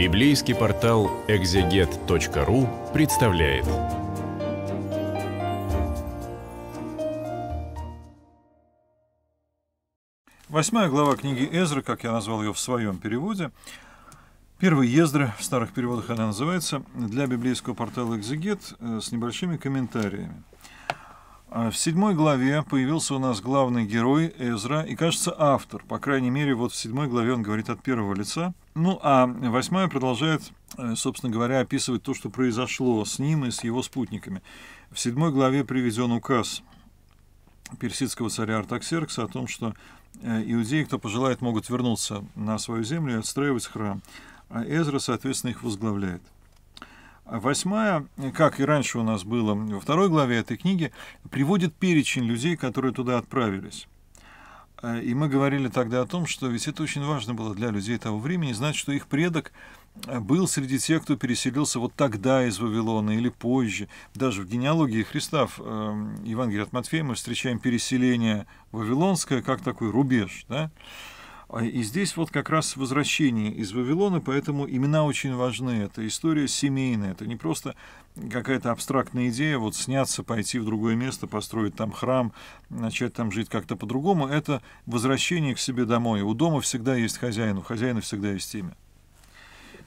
Библейский портал экзегет.ру представляет. Восьмая глава книги Эзра, как я назвал ее в своем переводе, Первый Ездра, в старых переводах она называется, для библейского портала «Экзегет» э, с небольшими комментариями. А в седьмой главе появился у нас главный герой Эзра и, кажется, автор. По крайней мере, вот в седьмой главе он говорит от первого лица. Ну, а восьмая продолжает, э, собственно говоря, описывать то, что произошло с ним и с его спутниками. В седьмой главе приведен указ персидского царя Артаксеркса о том, что э, иудеи, кто пожелает, могут вернуться на свою землю и отстраивать храм. А Эзра, соответственно, их возглавляет. А восьмая, как и раньше у нас было во второй главе этой книги, приводит перечень людей, которые туда отправились. Э, и мы говорили тогда о том, что ведь это очень важно было для людей того времени, знать, что их предок э, был среди тех, кто переселился вот тогда из Вавилона или позже. Даже в генеалогии Христа в эм, Евангелии от Матфея мы встречаем переселение вавилонское как такой рубеж. Да? А, и здесь вот как раз возвращение из Вавилона, поэтому имена очень важны. Это история семейная, это не просто какая-то абстрактная идея, вот сняться, пойти в другое место, построить там храм, начать там жить как-то по-другому. Это возвращение к себе домой. У дома всегда есть хозяин, у хозяина всегда есть имя.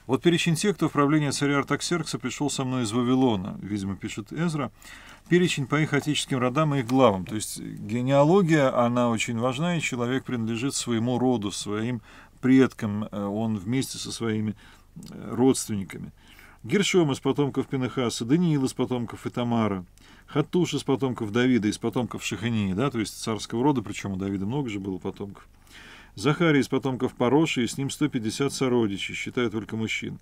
Вот перечень тех, кто в правление царя Артаксеркса пришел со мной из Вавилона, видимо, пишет Эзра. Перечень по их отеческим родам и их главам. То есть генеалогия, она очень важна, и человек принадлежит своему роду, своим предкам, э, он вместе со своими э, родственниками. Гершом из потомков Пинахаса, Даниил из потомков Итамара, Хатуш из потомков Давида, из потомков Шахании, да, то есть царского рода, причем у Давида много же было потомков. Захарий из потомков Пороши, и с ним 150 сородичей, считая только мужчин.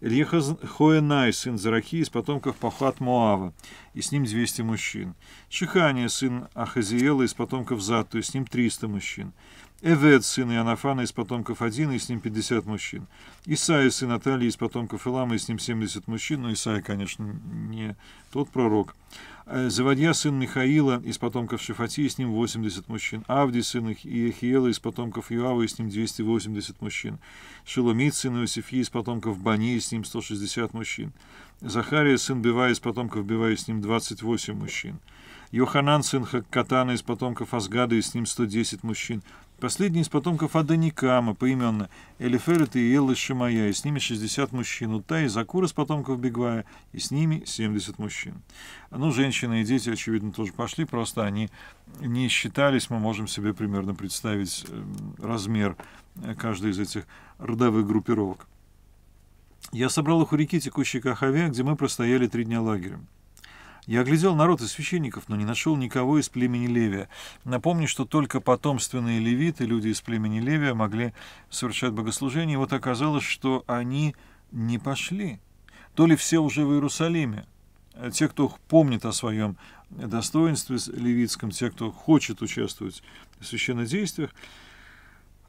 Ильеха Хоенай, сын Зарахи, из потомков Пахат Моава, и с ним 200 мужчин. Шихания, сын Ахазиела, из потомков Зату и с ним 300 мужчин. Эвед, сын Иоаннафана, из потомков один и с ним 50 мужчин. Исаия, сын Аталии, из потомков Илама, и с ним 70 мужчин. Но Исаия, конечно, не тот пророк. Э, Заводья, сын Михаила, из потомков Шифати, и с ним 80 мужчин. Авди сын Иехиела, из потомков Юава, и с ним 280 мужчин. Шеломит, сын Иосифи, из потомков Бани, и с ним 160 мужчин. Захария, сын Бива, из потомков Бива, и с ним 28 мужчин. Йоханан, сын Хаккатана, из потомков Асгада, и с ним 110 мужчин. Последний из потомков Аданикама, поименно Элиферет и Элла Шимая, и с ними 60 мужчин. Ута и Закура из потомков Бегвая, и с ними 70 мужчин. Ну, женщины и дети, очевидно, тоже пошли, просто они не считались, мы можем себе примерно представить эм, размер э, каждой из этих родовых группировок. Я собрал их у реки, текущей кахаве где мы простояли три дня лагерем. Я оглядел народ и священников, но не нашел никого из племени Левия. Напомню, что только потомственные левиты, люди из племени Левия, могли совершать богослужение. И вот оказалось, что они не пошли. То ли все уже в Иерусалиме. Те, кто помнит о своем достоинстве левитском, те, кто хочет участвовать в священнодействиях, действиях,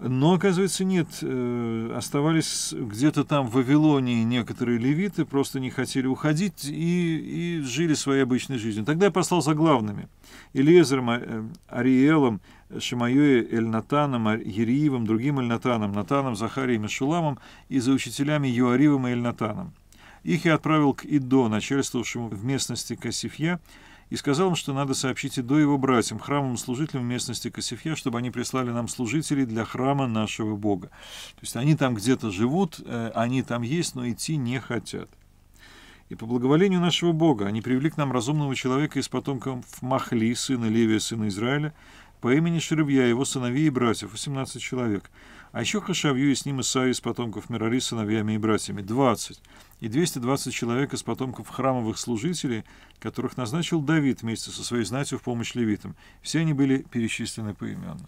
но, оказывается, нет. Э, оставались где-то там в Вавилонии некоторые левиты, просто не хотели уходить и, и жили своей обычной жизнью. Тогда я послал за главными. Элиезером, Ариелом, э, Шамаюэ, Эльнатаном, Ериевым, другим Эльнатаном, Натаном, Захарием и Шуламом и за учителями Юаривом и Эльнатаном. Их я отправил к Идо, начальствовавшему в местности Касифья, и сказал им, что надо сообщить и до его братьям, храмовым служителям в местности Косифья, чтобы они прислали нам служителей для храма нашего Бога. То есть они там где-то живут, э, они там есть, но идти не хотят. И по благоволению нашего Бога они привели к нам разумного человека из потомков Махли, сына Левия, сына Израиля, по имени Шеревья, его сыновей и братьев, 18 человек. А еще Хашавью и с ним Исаи из потомков Мирари с сыновьями и братьями, 20. И 220 человек из потомков храмовых служителей, которых назначил Давид вместе со своей знатью в помощь левитам. Все они были перечислены поименно.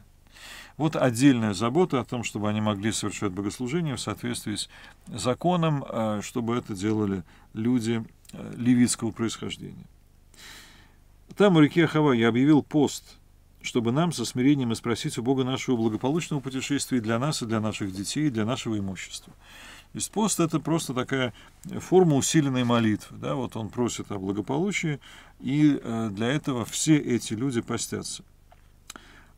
Вот отдельная забота о том, чтобы они могли совершать богослужение в соответствии с законом, э, чтобы это делали люди э, левитского происхождения. Там у реки Ахава я объявил пост – чтобы нам со смирением и спросить у Бога нашего благополучного путешествия для нас, и для наших детей, и для нашего имущества. То есть пост – это просто такая форма усиленной молитвы. Да? Вот он просит о благополучии, и э, для этого все эти люди постятся.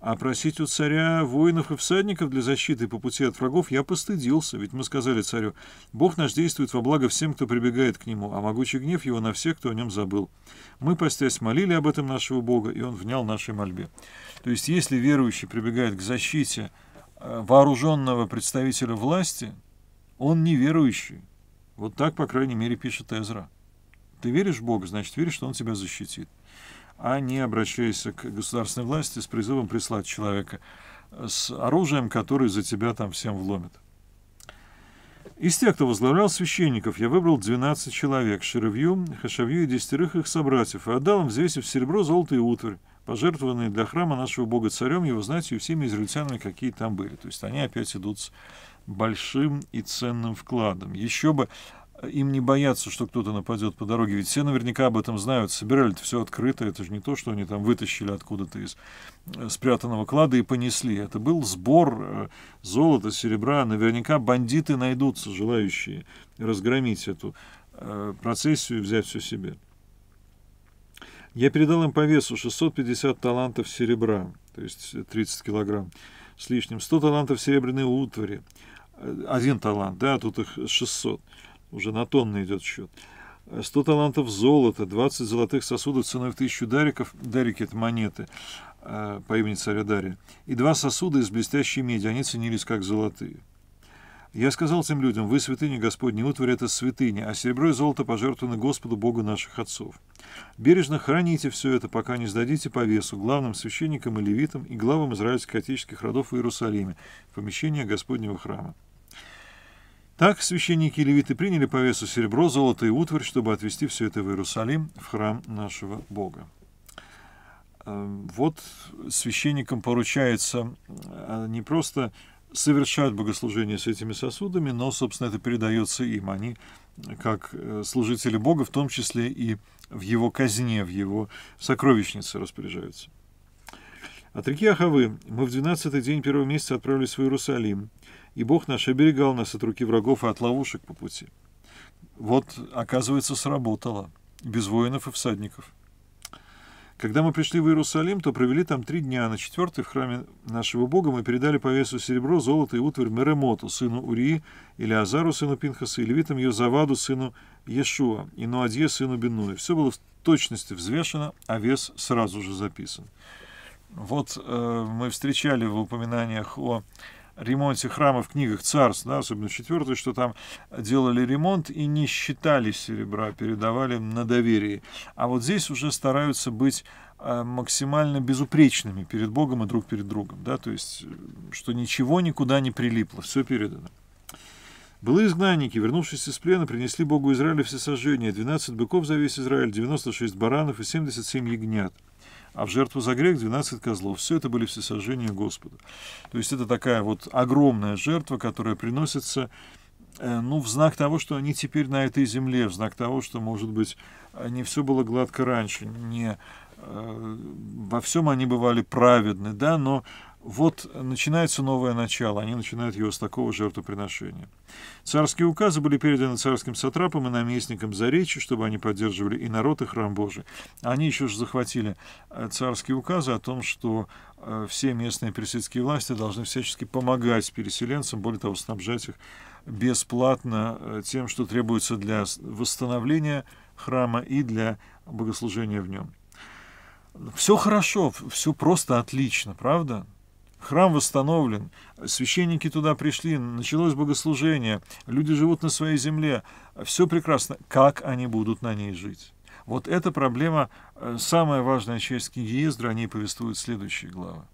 А просить у царя воинов и всадников для защиты по пути от врагов я постыдился, ведь мы сказали царю, «Бог наш действует во благо всем, кто прибегает к нему, а могучий гнев его на всех, кто о нем забыл». Мы, постясь, молили об этом нашего Бога, и он внял нашей мольбе. То есть, если верующий прибегает к защите э, вооруженного представителя власти, он неверующий. Вот так, по крайней мере, пишет Эзра. Ты веришь в Бога, значит, веришь, что он тебя защитит а не обращаясь к государственной власти с призывом прислать человека с оружием, который за тебя там всем вломит. Из тех, кто возглавлял священников, я выбрал 12 человек, Шеревью, Хашавью и десятерых их собратьев, и отдал им, взвесив серебро, золото и утварь, пожертвованные для храма нашего бога царем, его знатью и всеми израильтянами, какие там были. То есть они опять идут с большим и ценным вкладом. Еще бы им не бояться, что кто-то нападет по дороге. Ведь все наверняка об этом знают. Собирали это все открыто. Это же не то, что они там вытащили откуда-то из э, спрятанного клада и понесли. Это был сбор э, золота, серебра. Наверняка бандиты найдутся, желающие разгромить эту э, процессию и взять все себе. Я передал им по весу 650 талантов серебра, то есть 30 килограмм с лишним, 100 талантов серебряной утвари, один талант, да, а тут их 600 уже на тонны идет счет. 100 талантов золота, 20 золотых сосудов ценой в 1000 дариков, дарики это монеты э, по имени царя Дария, и два сосуда из блестящей меди, они ценились как золотые. Я сказал тем людям, вы святыни Господни, утварь это святыня, а серебро и золото пожертвованы Господу Богу наших отцов. Бережно храните все это, пока не сдадите по весу главным священникам и левитам и главам израильских отеческих родов в Иерусалиме, в помещение Господнего храма. Так священники и левиты приняли по весу серебро, золото и утварь, чтобы отвезти все это в Иерусалим, в храм нашего Бога. Эм, вот священникам поручается не просто совершать богослужение с этими сосудами, но, собственно, это передается им. Они, как э, служители Бога, в том числе и в его казне, в его сокровищнице распоряжаются. От реки Ахавы мы в 12 день первого месяца отправились в Иерусалим – и Бог наш оберегал нас от руки врагов и от ловушек по пути. Вот, оказывается, сработало. Без воинов и всадников. Когда мы пришли в Иерусалим, то провели там три дня, на четвертый в храме нашего Бога мы передали по весу серебро, золото и утварь Меремоту, сыну Урии, или Азару, сыну Пинхаса, и левитам Йозаваду, сыну Ешуа, и Нуадье, сыну Бенуя. Все было в точности взвешено, а вес сразу же записан. Вот э, мы встречали в упоминаниях о ремонте храма в книгах царств, да, особенно в четвертой, что там делали ремонт и не считали серебра, передавали на доверие. А вот здесь уже стараются быть э, максимально безупречными перед Богом и друг перед другом, да, то есть, э, что ничего никуда не прилипло, все передано. Были изгнанники, вернувшись из плена, принесли Богу Израиля все сожжения, 12 быков за весь Израиль, 96 баранов и 77 ягнят а в жертву за грех 12 козлов. Все это были всесожжения Господа. То есть это такая вот огромная жертва, которая приносится э, ну, в знак того, что они теперь на этой земле, в знак того, что, может быть, не все было гладко раньше, не э, во всем они бывали праведны, да, но вот начинается новое начало, они начинают его с такого жертвоприношения. Царские указы были переданы царским сатрапам и наместникам за речи, чтобы они поддерживали и народ, и храм Божий. Они еще же захватили э, царские указы о том, что э, все местные персидские власти должны всячески помогать переселенцам, более того, снабжать их бесплатно э, тем, что требуется для восстановления храма и для богослужения в нем. Все хорошо, все просто отлично, правда? Храм восстановлен, священники туда пришли, началось богослужение, люди живут на своей земле, все прекрасно. Как они будут на ней жить? Вот эта проблема, э, самая важная часть книги Ездра, о ней повествует следующие главы.